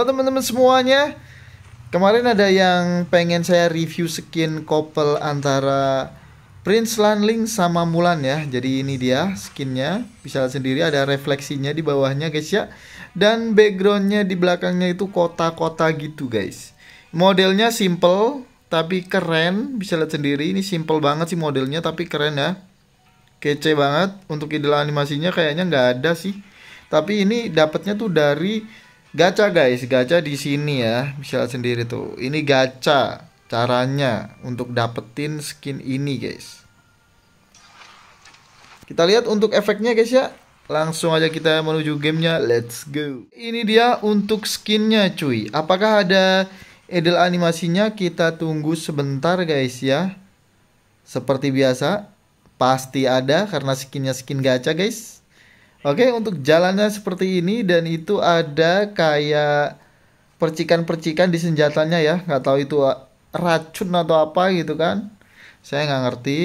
Halo teman-teman semuanya. Kemarin ada yang pengen saya review skin couple antara Prince Lanling sama Mulan ya. Jadi ini dia skinnya. Bisa lihat sendiri ada refleksinya di bawahnya guys ya. Dan backgroundnya di belakangnya itu kota-kota gitu guys. Modelnya simple tapi keren. Bisa lihat sendiri ini simple banget sih modelnya tapi keren ya. Kece banget. Untuk ide animasinya kayaknya nggak ada sih. Tapi ini dapatnya tuh dari Gacha guys, gacha di sini ya, bisa sendiri tuh. Ini gacha caranya untuk dapetin skin ini guys. Kita lihat untuk efeknya guys ya. Langsung aja kita menuju gamenya, let's go. Ini dia untuk skinnya cuy. Apakah ada edel animasinya? Kita tunggu sebentar guys ya. Seperti biasa, pasti ada karena skinnya skin gacha guys. Oke, untuk jalannya seperti ini dan itu ada kayak percikan-percikan di senjatanya ya. Nggak tahu itu ah, racun atau apa gitu kan. Saya nggak ngerti.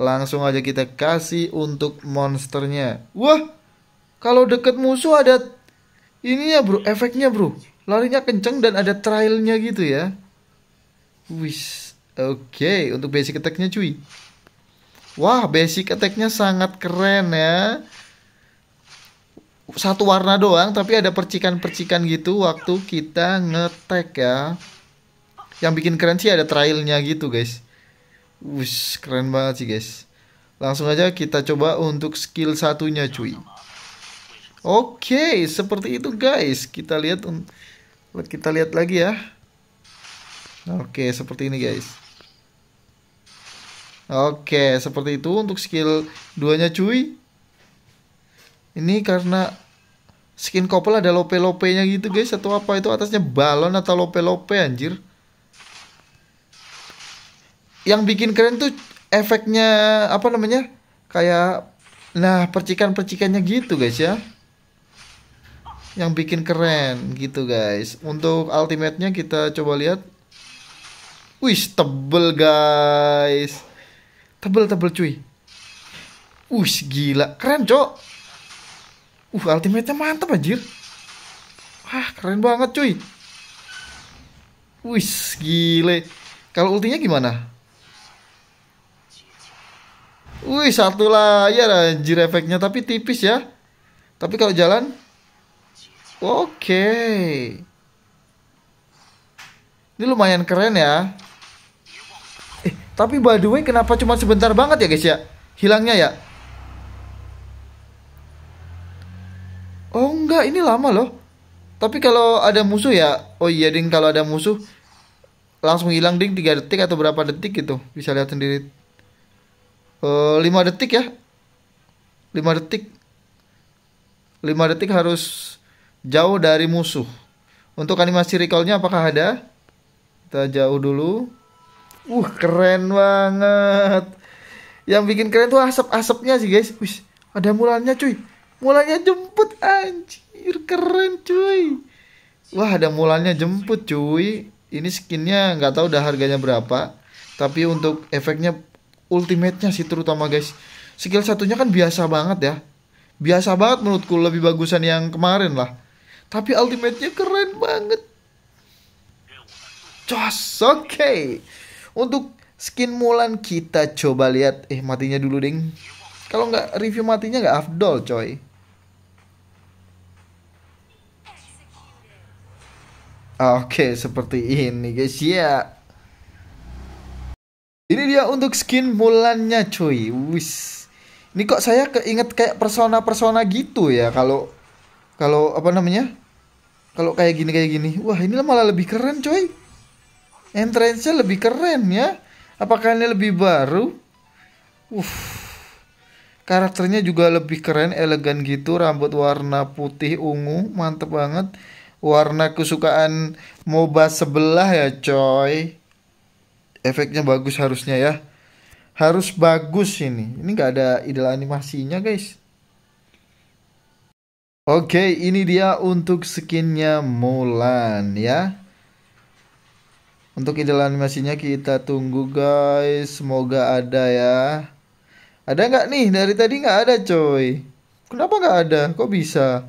Langsung aja kita kasih untuk monsternya. Wah, kalau deket musuh ada ininya bro, efeknya bro. Larinya kenceng dan ada trailnya gitu ya. Wis, oke okay. untuk basic attacknya cuy. Wah, basic attacknya sangat keren ya satu warna doang tapi ada percikan-percikan gitu waktu kita ngetek ya yang bikin keren sih ada trailnya gitu guys Wush, keren banget sih guys langsung aja kita coba untuk skill satunya cuy oke seperti itu guys kita lihat kita lihat lagi ya oke seperti ini guys oke seperti itu untuk skill duanya cuy ini karena skin couple ada lope-lopenya gitu guys Atau apa itu atasnya balon atau lope-lope anjir Yang bikin keren tuh efeknya apa namanya Kayak nah percikan-percikannya gitu guys ya yang bikin keren gitu guys untuk ultimate-nya kita coba lihat wih tebel guys tebel tebel cuy wih gila keren cok Uh, ultimate-nya mantep anjir. Wah, keren banget cuy. Wih, gile. Kalau ultinya gimana? Wih, satu layar anjir efeknya tapi tipis ya. Tapi kalau jalan Oke. Okay. Ini lumayan keren ya. Eh, tapi by the way kenapa cuma sebentar banget ya guys ya? Hilangnya ya? enggak ini lama loh tapi kalau ada musuh ya oh iya ding kalau ada musuh langsung hilang ding 3 detik atau berapa detik gitu bisa lihat sendiri uh, eh, 5 detik ya 5 detik 5 detik harus jauh dari musuh untuk animasi recallnya apakah ada kita jauh dulu uh keren banget yang bikin keren tuh asap-asapnya sih guys Wih, ada mulanya cuy mulanya jemput anjir keren cuy wah ada mulanya jemput cuy ini skinnya nggak tahu udah harganya berapa tapi untuk efeknya ultimate-nya sih terutama guys skill satunya kan biasa banget ya biasa banget menurutku lebih bagusan yang kemarin lah tapi ultimate-nya keren banget Cos, oke okay. Untuk skin Mulan kita coba lihat Eh matinya dulu ding Kalau nggak review matinya nggak afdol coy Ah, oke, seperti ini guys ya. Ini dia untuk skin Mulannya cuy. Wis. Ini kok saya keinget kayak persona-persona gitu ya kalau kalau apa namanya? Kalau kayak gini kayak gini. Wah, ini malah lebih keren cuy. Entrance-nya lebih keren ya. Apakah ini lebih baru? Uff. Karakternya juga lebih keren, elegan gitu, rambut warna putih ungu, mantep banget warna kesukaan MOBA sebelah ya coy efeknya bagus harusnya ya harus bagus ini ini nggak ada ide animasinya guys Oke, ini dia untuk skinnya Mulan ya. Untuk ide animasinya kita tunggu guys, semoga ada ya. Ada nggak nih? Dari tadi nggak ada coy. Kenapa nggak ada? Kok bisa?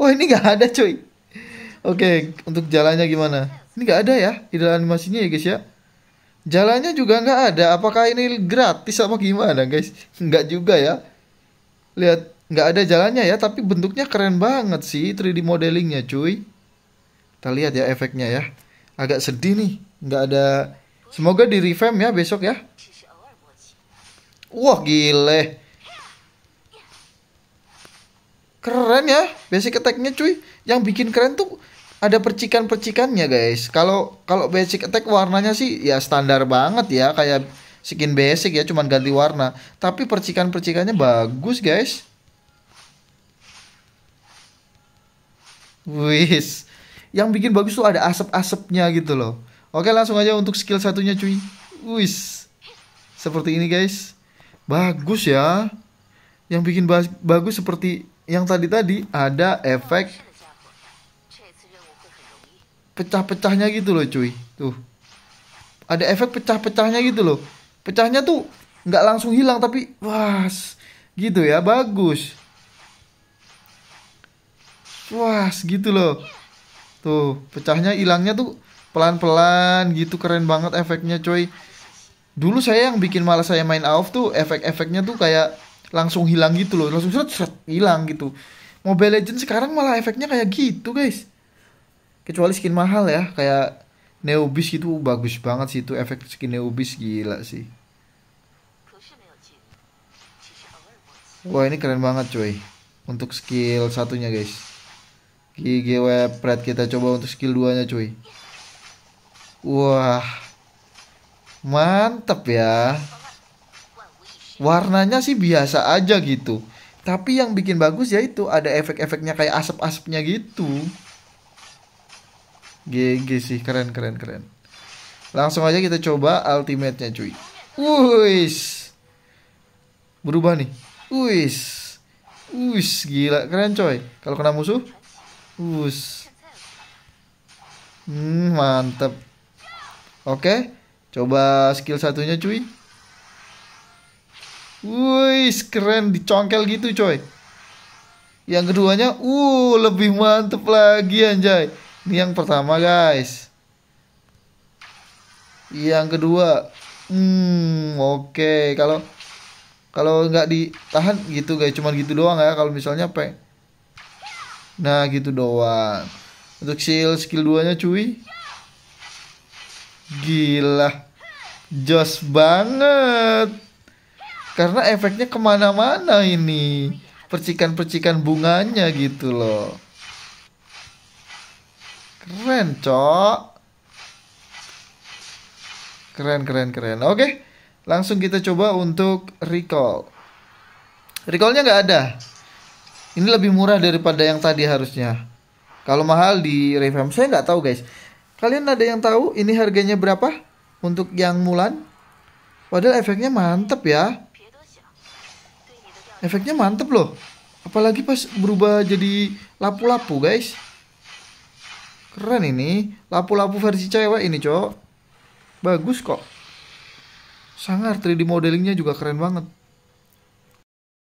Wah ini nggak ada cuy. Oke untuk jalannya gimana? Ini nggak ada ya Idol animasinya ya guys ya. Jalannya juga nggak ada. Apakah ini gratis apa gimana guys? Nggak juga ya. Lihat nggak ada jalannya ya tapi bentuknya keren banget sih 3D modelingnya cuy. Kita lihat ya efeknya ya. Agak sedih nih nggak ada. Semoga di revamp ya besok ya. Wah gile keren ya basic attacknya cuy yang bikin keren tuh ada percikan-percikannya guys. Kalau kalau basic attack warnanya sih ya standar banget ya kayak skin basic ya cuman ganti warna. Tapi percikan-percikannya bagus guys. Wis. Yang bikin bagus tuh ada asap-asapnya gitu loh. Oke langsung aja untuk skill satunya cuy. Wis. Seperti ini guys. Bagus ya. Yang bikin bagus seperti yang tadi-tadi ada efek pecah-pecahnya gitu loh cuy tuh ada efek pecah-pecahnya gitu loh pecahnya tuh nggak langsung hilang tapi was, gitu ya bagus Was, gitu loh tuh pecahnya hilangnya tuh pelan-pelan gitu keren banget efeknya cuy. dulu saya yang bikin malah saya main off tuh efek-efeknya tuh kayak langsung hilang gitu loh langsung seret seret hilang gitu Mobile Legends sekarang malah efeknya kayak gitu guys kecuali skin mahal ya kayak Neobis gitu bagus banget sih itu efek skin Neobis gila sih Wah ini keren banget cuy, Untuk skill satunya guys GGW Pred kita coba untuk skill duanya cuy Wah Mantep ya warnanya sih biasa aja gitu tapi yang bikin bagus ya itu ada efek-efeknya kayak asap-asapnya gitu GG sih keren keren keren langsung aja kita coba ultimate-nya cuy Wuis berubah nih Wuis Wuis gila keren coy kalau kena musuh Wuis hmm, mantep oke coba skill satunya cuy Wih, keren dicongkel gitu, coy. Yang keduanya, uh, lebih mantep lagi anjay. Ini yang pertama, guys. Yang kedua, hmm, oke. Okay. Kalau kalau nggak ditahan gitu, guys, cuman gitu doang ya. Kalau misalnya peng, nah gitu doang. Untuk skill skill duanya, cuy, gila, joss banget karena efeknya kemana-mana ini percikan-percikan bunganya gitu loh keren cok keren keren keren oke langsung kita coba untuk recall recallnya nggak ada ini lebih murah daripada yang tadi harusnya kalau mahal di revamp saya nggak tahu guys kalian ada yang tahu ini harganya berapa untuk yang Mulan padahal efeknya mantep ya efeknya mantep loh apalagi pas berubah jadi lapu-lapu guys keren ini lapu-lapu versi cewek ini cok bagus kok sangar 3D modelingnya juga keren banget